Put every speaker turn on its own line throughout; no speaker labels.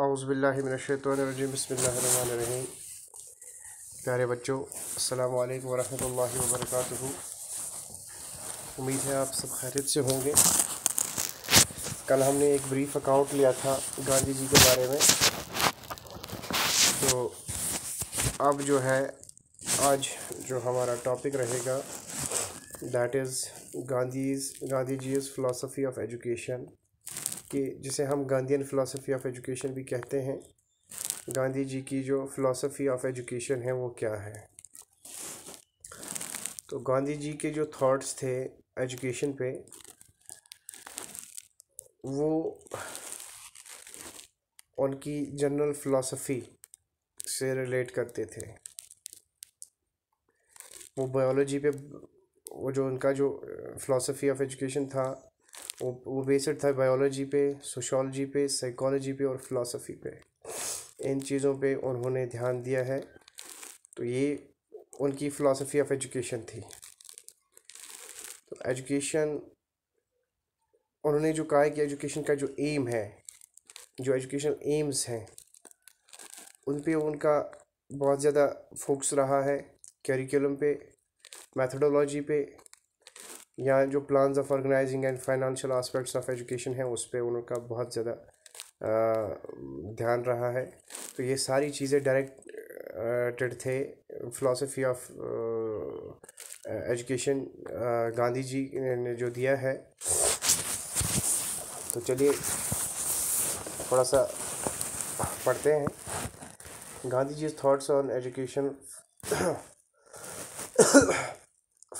अउज़बिल्लिमिनशैतरजीम प्यारे बच्चों अल्लाम वरहमल वर्क उम्मीद है आप सब खैरियत से होंगे कल हमने एक ब्रीफ अकाउंट लिया था गांधी जी के बारे में तो अब जो है आज जो हमारा टॉपिक रहेगा that is Gandhi's Gandhi ji is philosophy of education कि जिसे हम गांधीन फ़िलासफ़ी ऑफ एजुकेशन भी कहते हैं गांधी जी की जो फ़िलासफ़ी ऑफ एजुकेशन है वो क्या है तो गांधी जी के जो थॉट्स थे एजुकेशन पे वो उनकी जनरल फ़िलासफ़ी से रिलेट करते थे वो बायोलॉजी पे वो जो उनका जो फ़िलासफ़ी ऑफ एजुकेशन था वो वो बेस्ड था बायोलॉजी पे सोशोलॉजी पे साइकोलॉजी पे और फिलासफ़ी पे इन चीज़ों पे उन्होंने ध्यान दिया है तो ये उनकी फ़िलासफ़ी ऑफ एजुकेशन थी तो एजुकेशन उन्होंने जो कहा है कि एजुकेशन का जो एम है जो एजुकेशन एम्स हैं उन पे उनका बहुत ज़्यादा फोकस रहा है करिकुलम पे मैथडोलॉजी पे या जो plan of organising and financial aspects of education है उस पर उनका बहुत ज़्यादा ध्यान रहा है तो ये सारी चीज़ें डायरेक्टेड थे philosophy of education Gandhi ji ने जो दिया है तो चलिए थोड़ा सा पढ़ते हैं Gandhi ji thoughts on education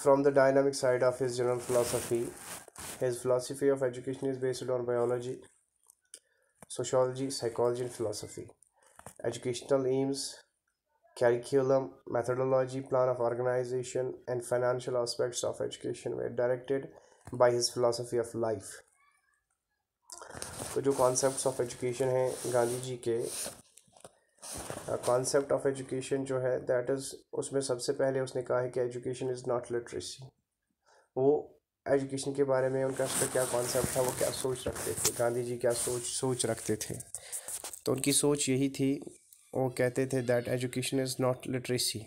from the dynamic side of his general philosophy his philosophy of education is based on biology sociology psychology and philosophy educational aims curriculum methodology plan of organization and financial aspects of education were directed by his philosophy of life तो जो concepts of education हैं गांधी जी के concept of education जो है that is उसमें सबसे पहले उसने कहा है कि एजुकेशन इज़ नॉट लिटरेसी वो एजुकेशन के बारे में उनका उसका क्या कॉन्सेप्ट था वो क्या सोच रखते थे गांधी जी क्या सोच सोच रखते थे तो उनकी सोच यही थी वो कहते थे that education is not literacy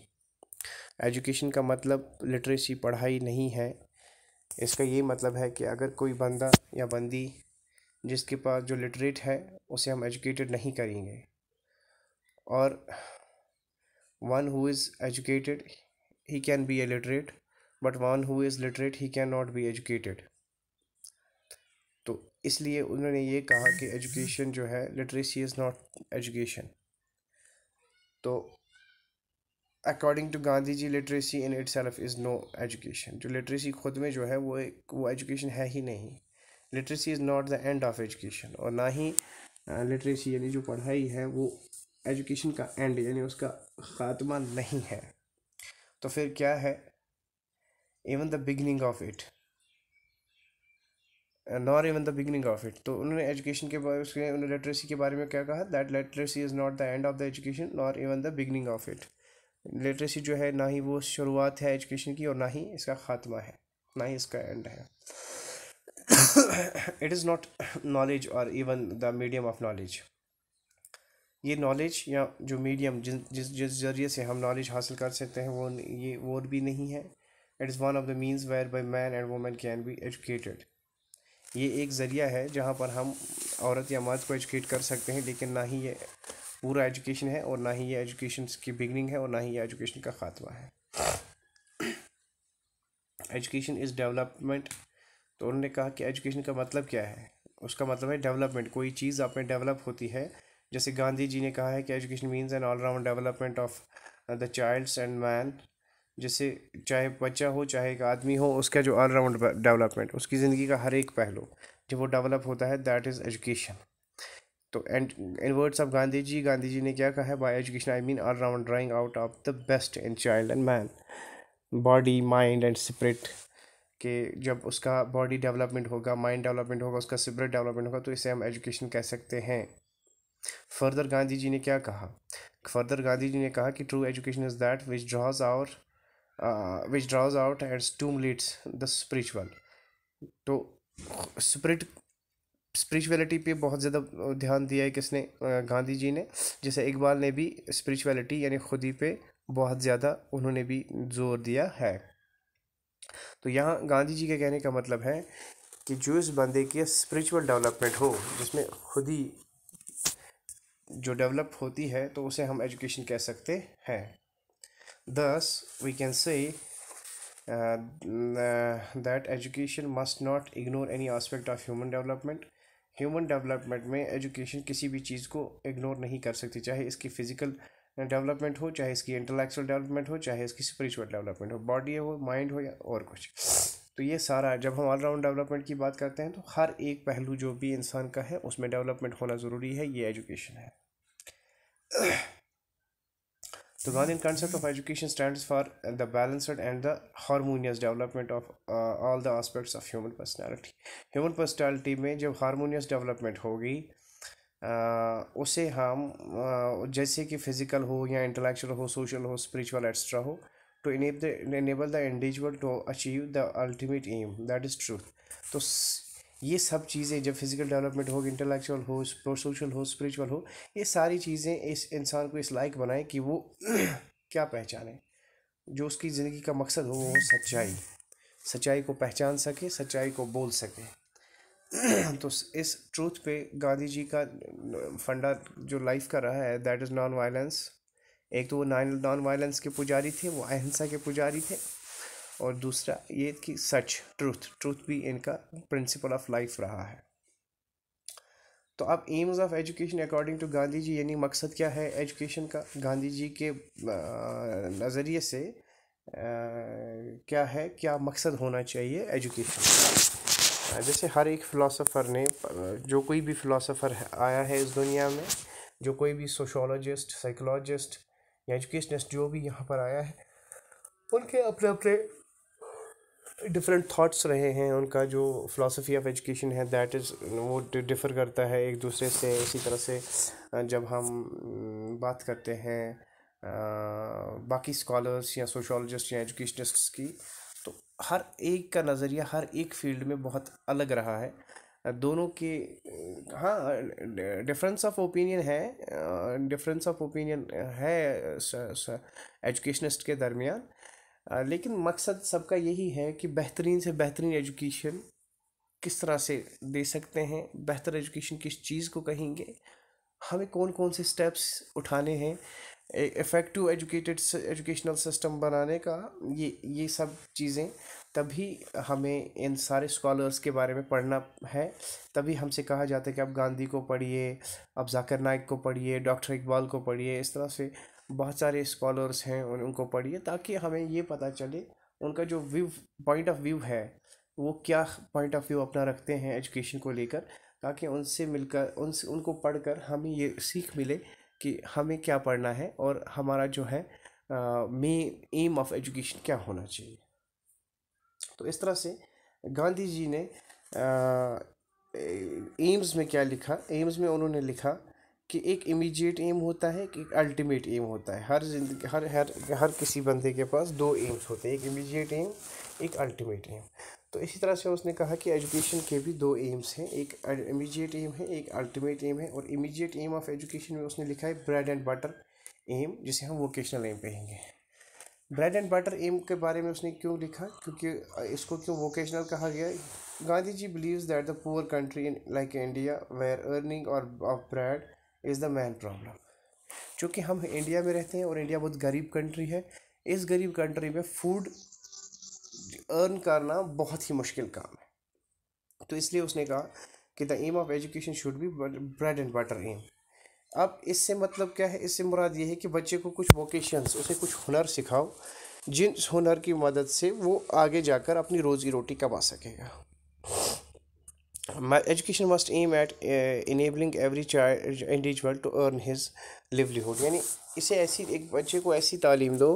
education का मतलब लिटरेसी पढ़ाई नहीं है इसका ये मतलब है कि अगर कोई बंदा या बंदी जिसके पास जो लिटरेट है उसे हम एजुकेटेड नहीं करेंगे और one who is is he can be illiterate but one who is literate he can not be educated तो इसलिए उन्होंने ये कहा कि एजुकेशन जो है लिटरेसी इज़ नॉट एजुकेशन तो according to Gandhi ji literacy in itself is no education जो लिटरेसी खुद में जो है वो एक वो एजुकेशन है ही नहीं literacy is not the end of education और ना ही लिटरेसी यानी जो पढ़ाई है वो एजुकेशन का एंड यानी उसका ख़ात्मा नहीं है तो फिर क्या है even the beginning of it not even the beginning of it तो उन्होंने एजुकेशन के बारे उसके उन्होंने लिटरेसी के बारे में क्या कहा that literacy is not the end of the education not even the beginning of it literacy जो है ना ही वो शुरुआत है एजुकेशन की और ना ही इसका ख़ात्मा है ना ही इसका एंड है इट इज़ नॉट नॉलेज और even the medium of knowledge ये नॉलेज या जो मीडियम जिन जिस जिस ज़रिए से हम नॉलेज हासिल कर सकते हैं वो ये वो भी नहीं है it is one of the means whereby man and women can be educated ये एक ज़रिया है जहाँ पर हम औरत या मर्द को एजुकेट कर सकते हैं लेकिन ना ही ये पूरा एजुकेशन है और ना ही ये एजुकेशन की बिगनिंग है और ना ही ये एजुकेशन का ख़ात्मा है एजुकेशन इज़ डेवलपमेंट तो उन्होंने कहा कि एजुकेशन का मतलब क्या है उसका मतलब है डेवलपमेंट कोई चीज़ आप में डेवलप होती है जैसे गांधी जी ने कहा है कि education means an all round development of the childs and man जैसे चाहे बच्चा हो चाहे एक आदमी हो उसका जो ऑल राउंड डेवलपमेंट उसकी ज़िंदगी का हर एक पहलू जब वो डेवलप होता है दैट इज़ एजुकेशन तो and in words of Gandhi ji Gandhi ji ने क्या कहा है by education I mean all round drawing out of the best in child and man body mind and spirit कि जब उसका बॉडी डेवलपमेंट होगा माइंड डेवलपमेंट होगा उसका स्प्रिट डेवलपमेंट होगा तो इसे हम एजुकेशन कह सकते हैं फर्दर गांधी जी ने क्या कहा फर्दर गांधी जी ने कहा कि true education is that which draws our which draws out and leads the spiritual तो स्परिट स्परिचुअलिटी पे बहुत ज़्यादा ध्यान दिया है किसने गांधी जी ने जैसे इकबाल ने भी स्परिचुअलिटी यानी खुदी पे बहुत ज़्यादा उन्होंने भी जोर दिया है तो यहाँ गांधी जी के कहने का मतलब है कि जो इस बंदे की स्पिरिचुअल डेवलपमेंट हो जिसमें खुदी जो डेवलप होती है तो उसे हम एजुकेशन कह सकते हैं thus we can say that education must not ignore any aspect of human development human development में एजुकेशन किसी भी चीज़ को इग्नोर नहीं कर सकती चाहे इसकी फिजिकल डेवलपमेंट हो चाहे इसकी इंटेलेक्चुअल डेवलपमेंट हो चाहे इसकी स्पिरिचुअल डेवलपमेंट हो बॉडी हो माइंड हो या और कुछ तो ये सारा जब हम ऑलराउंड डेवलपमेंट की बात करते हैं तो हर एक पहलू जो भी इंसान का है उसमें डेवलपमेंट होना ज़रूरी है ये एजुकेशन है तो Gandhi concept of education stand for the balanced and the harmonious development of all the aspects of human personality human personality में जब हारमोनियस डेवलपमेंट होगी uh, उसे हम uh, जैसे कि फिजिकल हो या इंटेलेक्चुअल हो सोशल हो स्पिरिचुअल एक्स्ट्रा हो, हो to enable the individual to achieve the ultimate aim that is truth तो ये सब चीज़ें जब फिज़िकल डेवलपमेंट हो इंटेलेक्चुअल हो प्रो सोशल हो स्पिरिचुअल हो ये सारी चीज़ें इस इंसान को इस लायक बनाए कि वो क्या पहचाने जो उसकी ज़िंदगी का मकसद हो वो हो सच्चाई सच्चाई को पहचान सके सच्चाई को बोल सके तो इस ट्रूथ पे गांधी जी का फंडा जो लाइफ का रहा है दैट इज़ नॉन वायलेंस एक तो वो नाइन नॉन वायलेंस के पुजारी थे वो अहिंसा के पुजारी थे और दूसरा ये कि सच ट्रूथ ट्रूथ भी इनका प्रिंसिपल ऑफ लाइफ रहा है तो अब aims of education according to Gandhi ji यानी मकसद क्या है एजुकेशन का गांधी जी के नज़रिए से आ, क्या है क्या मकसद होना चाहिए एजुकेशन जैसे हर एक फ़िलासफ़र ने जो कोई भी फ़िलासफ़र आया है इस दुनिया में जो कोई भी सोशोलॉजिस्ट साइकोलॉजिस्ट या एजुकेशनिस्ट जो भी यहाँ पर आया है उनके अपने अपने डिफरेंट थाट्स रहे हैं उनका जो फ़िलासफ़ी ऑफ एजुकेशन है दैट इज़ वो डिफ़र करता है एक दूसरे से इसी तरह से जब हम बात करते हैं बाकी स्कॉलर्स या सोशोलॉजिस्ट या एजुकेशनिस्ट्स की तो हर एक का नज़रिया हर एक फील्ड में बहुत अलग रहा है दोनों के हाँ डिफरेंस ऑफ ओपिनियन है डिफरेंस ऑफ ओपिनियन है एजुकेशनिस्ट के दरमियान लेकिन मकसद सबका यही है कि बेहतरीन से बेहतरीन एजुकेशन किस तरह से दे सकते हैं बेहतर एजुकेशन किस चीज़ को कहेंगे हमें कौन कौन से स्टेप्स उठाने हैं इफ़ेक्टिव एजुकेटेड एजुकेशनल सिस्टम बनाने का ये ये सब चीज़ें तभी हमें इन सारे स्कॉलर्स के बारे में पढ़ना है तभी हमसे कहा जाता है कि आप गांधी को पढ़िए आप जाकर नायक को पढ़िए डॉक्टर इकबाल को पढ़िए इस तरह से बहुत सारे स्कॉलर्स हैं उन उनको पढ़िए ताकि हमें ये पता चले उनका जो व्यू पॉइंट ऑफ व्यू है वो क्या पॉइंट ऑफ व्यू अपना रखते हैं एजुकेशन को लेकर ताकि उनसे मिलकर उन उनको पढ़कर हमें ये सीख मिले कि हमें क्या पढ़ना है और हमारा जो है मेन एम ऑफ एजुकेशन क्या होना चाहिए तो इस तरह से गांधी जी ने एम्स में क्या लिखा एम्स में उन्होंने लिखा कि एक इमीडिएट एम होता है कि एक अल्टीमेट एम होता है हर जिंदगी हर हर हर किसी बंदे के पास दो एम्स होते हैं एक इमीडिएट एम एक अल्टीमेट एम तो इसी तरह से उसने कहा कि एजुकेशन के भी दो एम्स हैं एक इमीडिएट एम है एक अल्टीमेट एम है और इमीडिएट एम ऑफ एजुकेशन में उसने लिखा है ब्रेड एंड बटर एम जिसे हम वोकेशनल एम कहेंगे ब्रेड एंड बटर एम के बारे में उसने क्यों लिखा क्योंकि इसको क्यों वोकेशनल कहा गया Gandhi ji believe that the poor country in like India where earning और of bread is the main problem चूँकि हम इंडिया में रहते हैं और इंडिया बहुत गरीब कंट्री है इस गरीब कंट्री में फूड अर्न करना बहुत ही मुश्किल काम है तो इसलिए उसने कहा कि the aim of education should be bread and butter aim अब इससे मतलब क्या है इससे मुराद ये है कि बच्चे को कुछ वोकेशंस उसे कुछ हुनर सिखाओ जिन हुनर की मदद से वो आगे जाकर अपनी रोज़ी रोटी कमा सकेगा my education must aim at enabling every child individual to earn his livelihood यानी इसे ऐसी एक बच्चे को ऐसी तालीम दो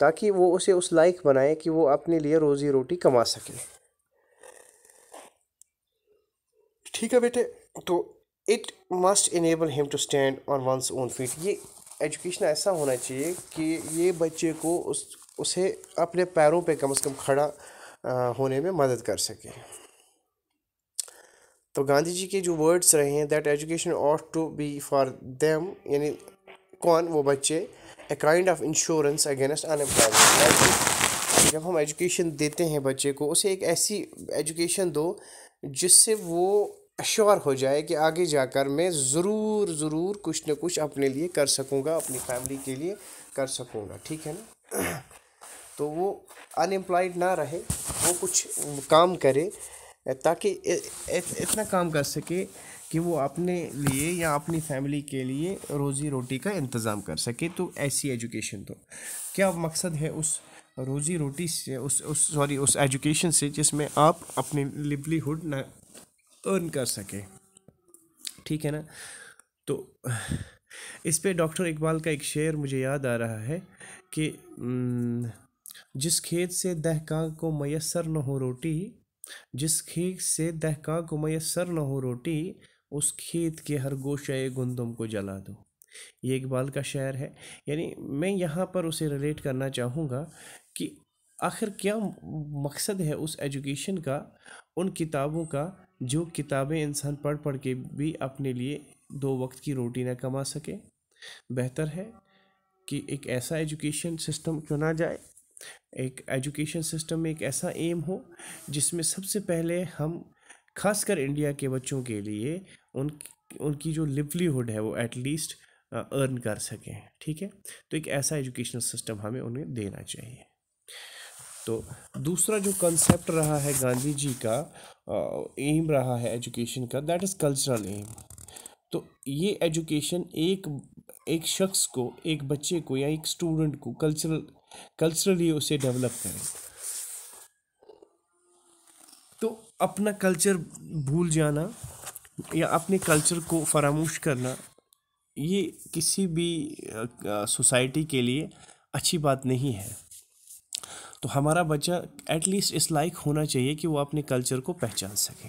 ताकि वो उसे उस लायक बनाए कि वो अपने लिए रोज़ी रोटी कमा सके ठीक है बेटे तो it must enable him to stand on one's own feet ये एजुकेशन ऐसा होना चाहिए कि ये बच्चे को उस उसे अपने पैरों पे कम से कम खड़ा आ, होने में मदद कर सके तो गांधी जी के जो वर्ड्स रहे हैं that education ought to be for them यानी कौन वो बच्चे a kind of insurance against unemployment जब हम एजुकेशन देते हैं बच्चे को उसे एक ऐसी एजुकेशन दो जिससे वो अश्योर हो जाए कि आगे जाकर मैं ज़रूर ज़रूर कुछ ना कुछ अपने लिए कर सकूँगा अपनी फैमिली के लिए कर सकूँगा ठीक है ना तो वो अनएम्प्लॉयड ना रहे वो कुछ काम करे ताकि इतना काम कर सके कि वो अपने लिए या अपनी फैमिली के लिए रोज़ी रोटी का इंतज़ाम कर सके तो ऐसी एजुकेशन तो क्या मकसद है उस रोज़ी रोटी से उस उस सॉरी उस एजुकेशन से जिसमें आप अपने लिवलीहुड ना अर्न कर सके ठीक है ना तो इस पे डॉक्टर इकबाल का एक शेर मुझे याद आ रहा है कि जिस खेत से दहका को मैसर न हो रोटी जिस खेत से दहका को मैसर न हो रोटी उस खेत के हर गोशे गुंदम को जला दो ये इकबाल का शायर है यानी मैं यहाँ पर उसे रिलेट करना चाहूँगा कि आखिर क्या मकसद है उस एजुकेशन का उन किताबों का जो किताबें इंसान पढ़ पढ़ के भी अपने लिए दो वक्त की रोटी ना कमा सके बेहतर है कि एक ऐसा एजुकेशन सिस्टम चुना जाए एक एजुकेशन सिस्टम में एक ऐसा एम हो जिसमें सबसे पहले हम खासकर इंडिया के बच्चों के लिए उन उनकी जो लिवलीहुड है वो एटलीस्ट अर्न कर सकें ठीक है तो एक ऐसा एजुकेशनल सिस्टम हमें उन्हें देना चाहिए तो दूसरा जो कंसेप्ट रहा है गांधी जी का एम रहा है एजुकेशन का दैट इज़ कल्चरल एम तो ये एजुकेशन एक एक शख्स को एक बच्चे को या एक स्टूडेंट को कल्चरल कल्चरली उसे डेवलप करें तो अपना कल्चर भूल जाना या अपने कल्चर को फरामोश करना ये किसी भी सोसाइटी के लिए अच्छी बात नहीं है तो हमारा बच्चा एटलीस्ट इस लायक होना चाहिए कि वो अपने कल्चर को पहचान सके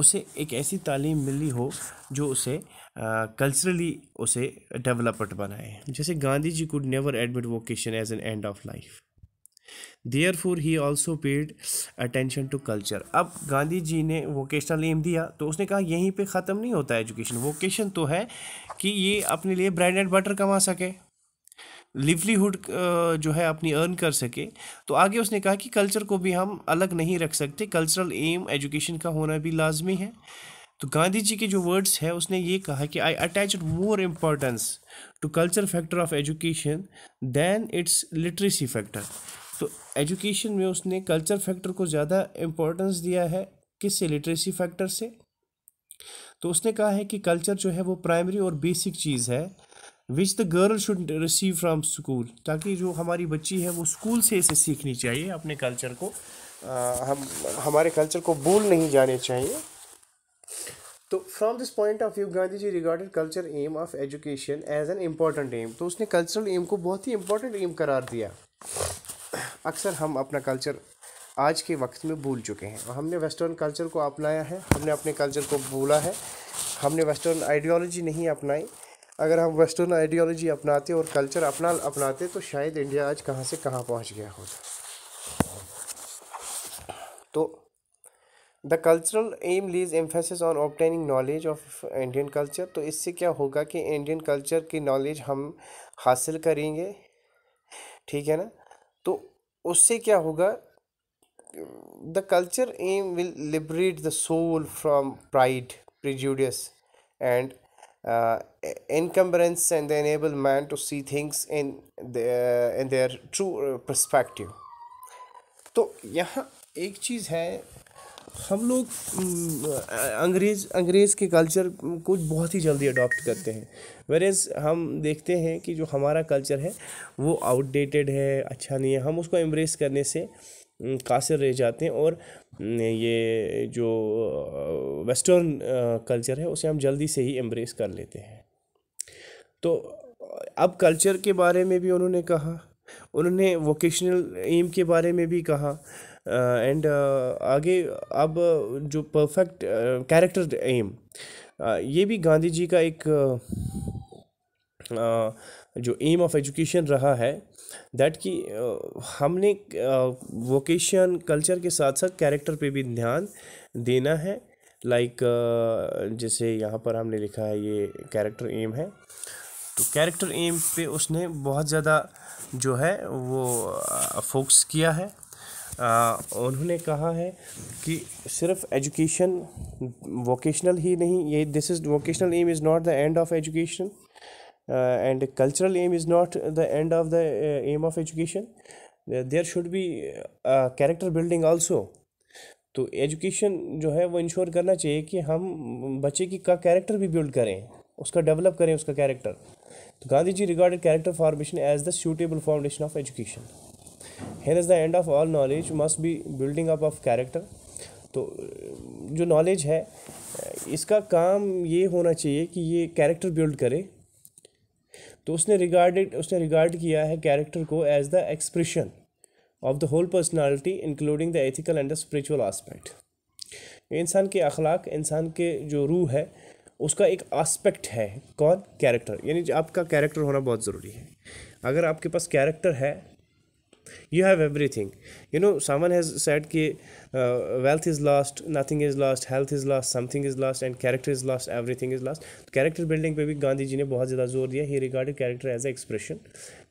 उसे एक ऐसी तालीम मिली हो जो उसे कल्चरली उसे डेवलपड बनाए जैसे Gandhi ji could never admit vocation as an end of life therefore he also paid attention to culture अब गांधी जी ने वोकेशनल एम दिया तो उसने कहा यहीं पे ख़त्म नहीं होता एजुकेशन वोकेशन तो है कि ये अपने लिए ब्रेड एंड बटर कमा सके लिवलीहुड uh, जो है अपनी अर्न कर सके तो आगे उसने कहा कि कल्चर को भी हम अलग नहीं रख सकते कल्चरल एम एजुकेशन का होना भी लाजमी है तो गांधी जी के जो वर्ड्स है उसने ये कहा कि I attach more importance to culture factor of education than its literacy factor तो एजुकेशन में उसने कल्चर फैक्टर को ज़्यादा इम्पोर्टेंस दिया है किससे लिटरेसी फैक्टर से तो उसने कहा है कि कल्चर जो है वो प्राइमरी और बेसिक चीज़ है which the girl should receive from school ताकि जो हमारी बच्ची है वो स्कूल से इसे सीखनी चाहिए अपने कल्चर को आ, हम हमारे कल्चर को भूल नहीं जाने चाहिए तो from this point of view Gandhi ji regarded culture aim of education as an important aim तो उसने कल्चरल एम को बहुत ही इम्पॉर्टेंट एम करार दिया अक्सर हम अपना कल्चर आज के वक्त में भूल चुके हैं हमने वेस्टर्न कल्चर को अपनाया है हमने अपने कल्चर को भूला है हमने वेस्टर्न आइडियोलॉजी नहीं अपनाई अगर हम वेस्टर्न आइडियोलॉजी अपनाते और कल्चर अपना अपनाते तो शायद इंडिया आज कहाँ से कहाँ पहुँच गया होता तो the cultural aim lays emphasis on obtaining knowledge of Indian culture तो इससे क्या होगा कि इंडियन कल्चर की नॉलेज हम हासिल करेंगे ठीक है ना तो उससे क्या होगा the culture aim will liberate the soul from pride prejudices and uh, e- encumbrance and they enable man to see things in the, uh, in their true uh, perspective तो यहाँ एक चीज़ है हम लोग हम्म, अंग्रेज़ अंग्रेज़ के कल्चर को बहुत ही जल्दी अडॉप्ट करते हैं वेरेज हम देखते हैं कि जो हमारा कल्चर है वो आउटडेटेड है अच्छा नहीं है हम उसको एम्ब्रेस करने से कासिर रह जाते हैं और ये जो वेस्टर्न कल्चर है उसे हम जल्दी से ही एम्ब्रेस कर लेते हैं तो अब कल्चर के बारे में भी उन्होंने कहा उन्होंने वोकेशनल एम के बारे में भी कहा एंड आगे अब जो परफेक्ट कैरेक्टर एम ये भी गांधी जी का एक uh, जो एम ऑफ एजुकेशन रहा है दैट कि हमने वोकेशन कल्चर के साथ साथ कैरेक्टर पे भी ध्यान देना है लाइक like, जैसे यहाँ पर हमने लिखा है ये कैरेक्टर एम है तो कैरेक्टर एम पे उसने बहुत ज़्यादा जो है वो फोकस किया है आ, उन्होंने कहा है कि सिर्फ एजुकेशन वोकेशनल ही नहीं ये this is vocational aim is not the end of education Uh, and cultural aim is not the end of the uh, aim of education there should be character building also तो education जो है वो ensure करना चाहिए कि हम बच्चे की का कैरेक्टर भी बिल्ड करें उसका डेवलप करें उसका कैरेक्टर तो Gandhi ji regarded character formation as the suitable foundation of education hence is the end of all knowledge must be building up of character तो uh, जो नॉलेज है इसका काम ये होना चाहिए कि ये कैरेक्टर बिल्ड करे तो उसने रिगार्डेड उसने रिगार्ड किया है कैरेक्टर को as the expression of the whole personality including the ethical and the spiritual aspect इंसान के अखलाक इंसान के जो रूह है उसका एक आस्पेक्ट है कौन कैरेक्टर यानी आपका कैरेक्टर होना बहुत ज़रूरी है अगर आपके पास कैरेक्टर है you have everything you know someone has said that wealth is lost nothing is lost health is lost something is lost and character is lost everything is lost तो character building पर भी गांधी जी ने बहुत ज़्यादा जोर दिया he regarded character as a expression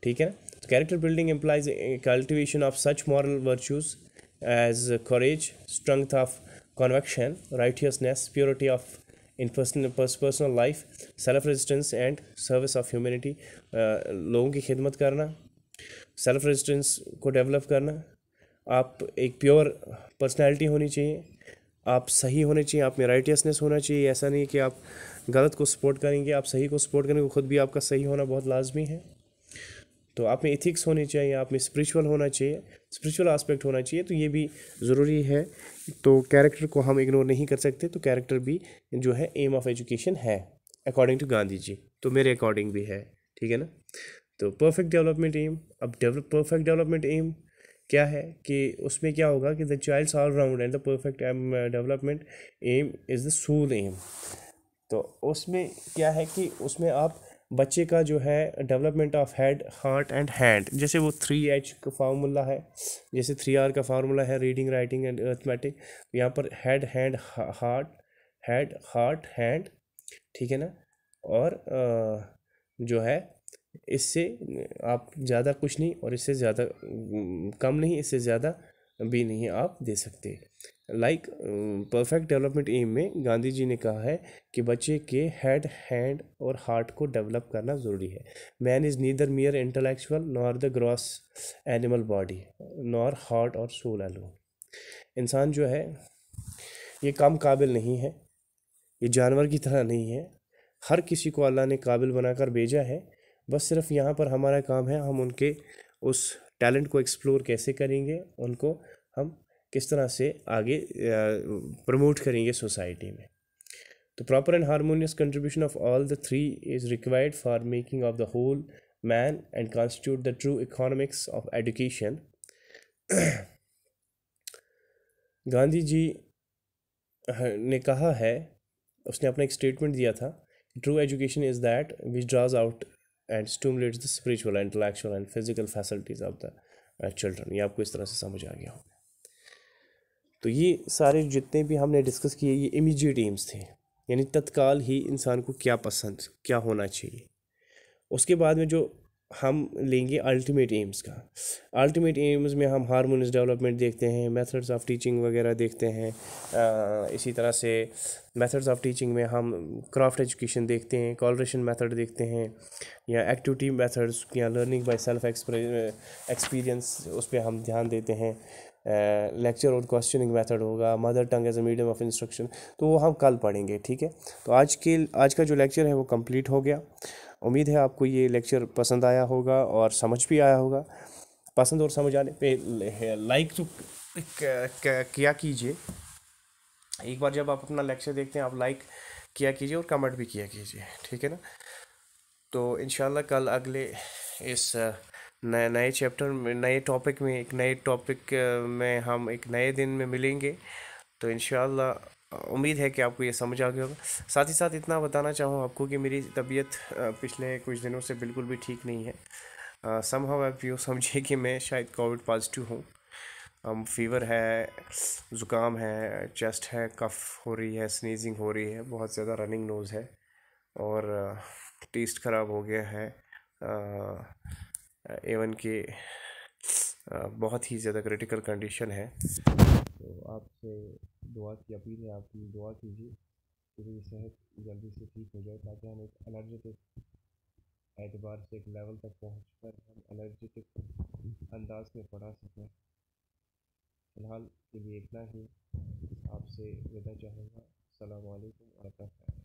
ठीक है character building implies cultivation of such moral virtues as courage strength of convection righteousness purity of in personal life self resistance and service of humanity लोगों की खिदमत करना self resistance को develop करना आप एक प्योर पर्सनैलिटी होनी चाहिए आप सही होने चाहिए आप में राइटियसनेस होना चाहिए ऐसा नहीं कि आप गलत को सपोर्ट करेंगे आप सही को सपोर्ट करेंगे खुद भी आपका सही होना बहुत लाजमी है तो आप में इथिक्स होने चाहिए आप में स्पिरिचुअल होना चाहिए स्पिरिचुअल आस्पेक्ट होना चाहिए तो ये भी ज़रूरी है तो कैरेक्टर को हम इग्नोर नहीं कर सकते तो कैरेक्टर भी जो है एम ऑफ एजुकेशन है अकॉर्डिंग टू गांधी जी तो मेरे अकॉर्डिंग भी है ठीक है ना तो परफेक्ट डेवलपमेंट एम अब डेवलप परफेक्ट डेवलपमेंट एम क्या है कि उसमें क्या होगा कि the child all round and the perfect development aim is the soul aim तो उसमें क्या है कि उसमें आप बच्चे का जो है development of head heart and hand जैसे वो थ्री एच का फार्मूला है जैसे थ्री आर का फार्मूला है रीडिंग राइटिंग एंड अर्थमेटिक यहाँ पर head hand heart head heart hand ठीक है ना और आ, uh, जो है इससे आप ज़्यादा कुछ नहीं और इससे ज़्यादा कम नहीं इससे ज़्यादा भी नहीं आप दे सकते लाइक परफेक्ट डेवलपमेंट एम में गांधी जी ने कहा है कि बच्चे के हेड हैंड और हार्ट को डेवलप करना ज़रूरी है man is neither mere intellectual nor the gross animal body nor heart और सोल एलो इंसान जो है ये काम काबिल नहीं है ये जानवर की तरह नहीं है हर किसी को अल्लाह ने काबिल बनाकर भेजा है बस सिर्फ यहाँ पर हमारा काम है हम उनके उस टैलेंट को एक्सप्लोर कैसे करेंगे उनको हम किस तरह से आगे प्रमोट करेंगे सोसाइटी में तो proper and harmonious contribution of all the three is required for making of the whole man and constitute the true economics of education Gandhi ji ने कहा है उसने अपना एक स्टेटमेंट दिया था true education is that which draws out and stimulates the spiritual, intellectual and physical facilities of the children ये आपको इस तरह से समझ आ गया होगा तो ये सारे जितने भी हमने डिस्कस किए ये इमीजिएट एम्स थे यानी तत्काल ही इंसान को क्या पसंद क्या होना चाहिए उसके बाद में जो हम लेंगे अल्टीमेट एम्स का अल्टीमेट एम्स में हम हारमोनस डेवलपमेंट देखते हैं मेथड्स ऑफ टीचिंग वगैरह देखते हैं आ, इसी तरह से मेथड्स ऑफ टीचिंग में हम क्राफ्ट एजुकेशन देखते हैं कॉलरेशन मेथड देखते हैं या एक्टिविटी मेथड्स या लर्निंग बाय सेल्फ एक्सपीरियंस उस पर हम ध्यान देते हैं लेक्चर और क्वेश्चनिंग मेथड होगा mother tongue as a medium of instruction तो वो हम कल पढ़ेंगे ठीक है तो आज के आज का जो लेक्चर है वो कंप्लीट हो गया उम्मीद है आपको ये लेक्चर पसंद आया होगा और समझ भी आया होगा पसंद और समझ आने पे लाइक तो किया कीजिए एक बार जब आप अपना लेक्चर देखते हैं आप लाइक किया कीजिए और कमेंट भी किया कीजिए ठीक है ना तो इन कल अगले इस नए नए चैप्टर में नए टॉपिक में एक नए टॉपिक में हम एक नए दिन में मिलेंगे तो इन उम्मीद है कि आपको ये समझ आ गया होगा साथ ही साथ इतना बताना चाहूँ आपको कि मेरी तबीयत पिछले कुछ दिनों से बिल्कुल भी ठीक नहीं है संभव आप यूँ समझिए कि मैं शायद कोविड पॉजिटिव हूँ हम फीवर है ज़ुकाम है चेस्ट है कफ़ हो रही है स्नीजिंग हो रही है बहुत ज़्यादा रनिंग नोज़ है और टेस्ट ख़राब हो गया है एवन के बहुत ही ज़्यादा क्रिटिकल कंडीशन है तो आपसे दुआ की अपील है आपकी दुआ कीजिए कि मेरी सेहत जल्दी से ठीक हो जाए ताकि हम एक एनर्जेटिक एतबार से एक लेवल तक पहुँच कर हम एनर्जेटिक अंदाज में पढ़ा सकें फ़िलहाल के लिए इतना ही आपसे विदा चाहूँगा अलैक्म और अपना